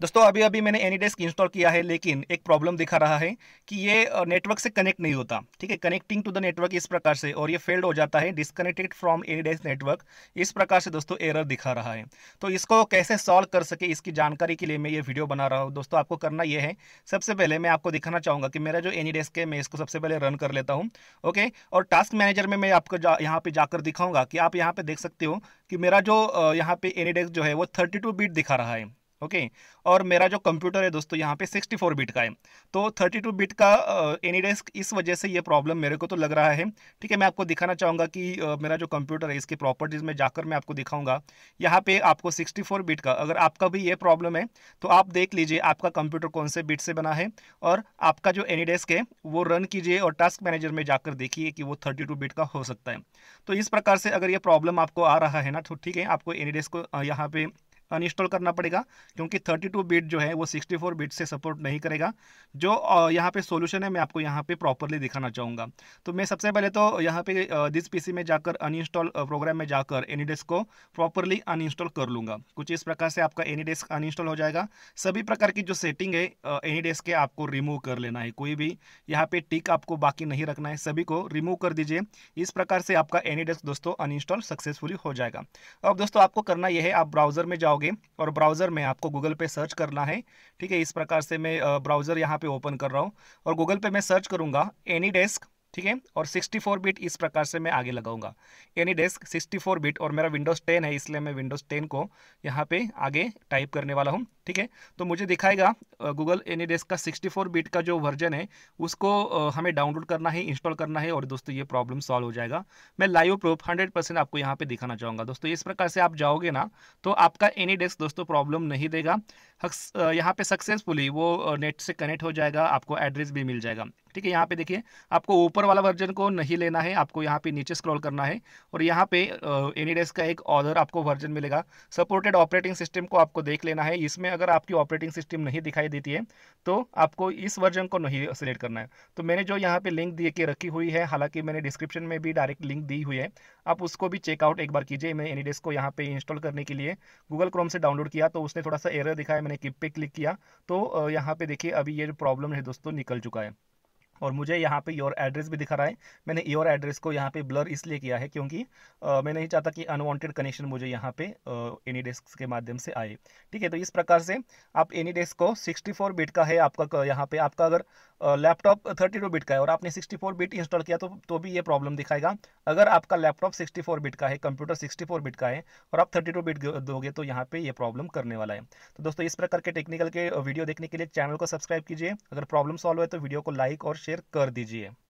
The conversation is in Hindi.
दोस्तों अभी अभी मैंने एनी डेस्क इंस्टॉल किया है लेकिन एक प्रॉब्लम दिखा रहा है कि ये नेटवर्क से कनेक्ट नहीं होता ठीक है कनेक्टिंग टू द नेटवर्क इस प्रकार से और ये फेल्ड हो जाता है disconnected from AnyDesk network इस प्रकार से दोस्तों एरर दिखा रहा है तो इसको कैसे सॉल्व कर सके इसकी जानकारी के लिए मैं ये वीडियो बना रहा हूँ दोस्तों आपको करना यह है सबसे पहले मैं आपको दिखाना चाहूँगा कि मेरा जो एनी डेस्क है मैं इसको सबसे पहले रन कर लेता हूँ ओके और टास्क मैनेजर में मैं आपको यहाँ पर जाकर दिखाऊँगा कि आप यहाँ पर देख सकते हो कि मेरा जो यहाँ पे एनी डेस्क जो है वो थर्टी बीट दिखा रहा है ओके और मेरा जो कंप्यूटर है दोस्तों यहाँ पे 64 बिट का है तो 32 बिट का एनी डेस्क इस वजह से ये प्रॉब्लम मेरे को तो लग रहा है ठीक है मैं आपको दिखाना चाहूँगा कि मेरा जो कंप्यूटर है इसकी प्रॉपर्टीज़ में जाकर मैं आपको दिखाऊंगा यहाँ पे आपको 64 बिट का अगर आपका भी ये प्रॉब्लम है तो आप देख लीजिए आपका कंप्यूटर कौन से बिट से बना है और आपका जो एनी डेस्क है वो रन कीजिए और टास्क मैनेजर में जाकर देखिए कि वो थर्टी बिट का हो सकता है तो इस प्रकार से अगर ये प्रॉब्लम आपको आ रहा है ना तो ठीक है आपको एनी डेस्क को यहाँ पर अनइंस्टॉल करना पड़ेगा क्योंकि 32 बिट जो है वो 64 बिट से सपोर्ट नहीं करेगा जो यहाँ पे सॉल्यूशन है मैं आपको यहाँ पे प्रॉपरली दिखाना चाहूँगा तो मैं सबसे पहले तो यहाँ पे दिस पीसी में जाकर अनइंस्टॉल प्रोग्राम में जाकर डेस्क को प्रॉपरली अनइंस्टॉल कर लूँगा कुछ इस प्रकार से आपका एनी डेस्क अनइंस्टॉल हो जाएगा सभी प्रकार की जो सेटिंग है डेस्क के आपको रिमूव कर लेना है कोई भी यहाँ पर टिक आपको बाकी नहीं रखना है सभी को रिमूव कर दीजिए इस प्रकार से आपका डेस्क दोस्तों अनइंस्टॉल सक्सेसफुली हो जाएगा अब दोस्तों आपको करना यह है आप ब्राउजर में जाओ जाओगे और ब्राउज़र में आपको गूगल पे सर्च करना है ठीक है इस प्रकार से मैं ब्राउज़र यहाँ पे ओपन कर रहा हूँ और गूगल पे मैं सर्च करूँगा एनी डेस्क ठीक है और 64 बिट इस प्रकार से मैं आगे लगाऊंगा एनी डेस्क 64 बिट और मेरा विंडोज़ 10 है इसलिए मैं विंडोज़ 10 को यहाँ पे आगे टाइप करने वाला हूँ ठीक है तो मुझे दिखाएगा गूगल एनी डेस्क का 64 बिट का जो वर्जन है उसको हमें डाउनलोड करना है इंस्टॉल करना है और दोस्तों ये प्रॉब्लम सॉल्व हो जाएगा मैं लाइव प्रूफ हंड्रेड आपको यहाँ पर दिखाना चाहूँगा दोस्तों इस प्रकार से आप जाओगे ना तो आपका एनी डेस्क दोस्तों प्रॉब्लम नहीं देगा यहाँ पर सक्सेसफुली वो नेट से कनेक्ट हो जाएगा आपको एड्रेस भी मिल जाएगा ठीक है यहाँ पे देखिए आपको ऊपर वाला वर्जन को नहीं लेना है आपको यहाँ पे नीचे स्क्रॉल करना है और यहाँ पे एनी डेस्क का एक ऑर्डर आपको वर्जन मिलेगा सपोर्टेड ऑपरेटिंग सिस्टम को आपको देख लेना है इसमें अगर आपकी ऑपरेटिंग सिस्टम नहीं दिखाई देती है तो आपको इस वर्जन को नहीं सिलेक्ट करना है तो मैंने जो यहाँ पर लिंक दे के रखी हुई है हालाँकि मैंने डिस्क्रिप्शन में भी डायरेक्ट लिंक दी हुई है आप उसको भी चेकआउट एक बार कीजिए मैं डेस्क को यहाँ पर इंस्टॉल करने के लिए गूगल क्रोम से डाउनलोड किया तो उसने थोड़ा सा एरर दिखाया मैंने किप पे क्लिक किया तो यहाँ पे देखिए अभी ये प्रॉब्लम है दोस्तों निकल चुका है और मुझे यहाँ पे योर एड्रेस भी दिखा रहा है मैंने योर एड्रेस को यहाँ पे ब्लर इसलिए किया है क्योंकि आ, मैं नहीं चाहता कि अनवांटेड कनेक्शन मुझे यहाँ पे एनी डेस्क के माध्यम से आए ठीक है तो इस प्रकार से आप एनी डेस्क को 64 बिट का है आपका यहाँ पे आपका अगर लैपटॉप 32 बिट का है और आपने 64 बिट इंस्टॉल किया तो तो भी ये प्रॉब्लम दिखाएगा अगर आपका लैपटॉप फोर बिट का है कंप्यूटर फोर बिट का है और आप टू बिट दोगे तो यहाँ पे ये प्रॉब्लम करने वाला है तो दोस्तों इस प्रकार के टेक्निकल के वीडियो देखने के लिए चैनल को सब्सक्राइब कीजिए अगर प्रॉब्लम सॉल्व है तो वीडियो को लाइक और शेयर कर दीजिए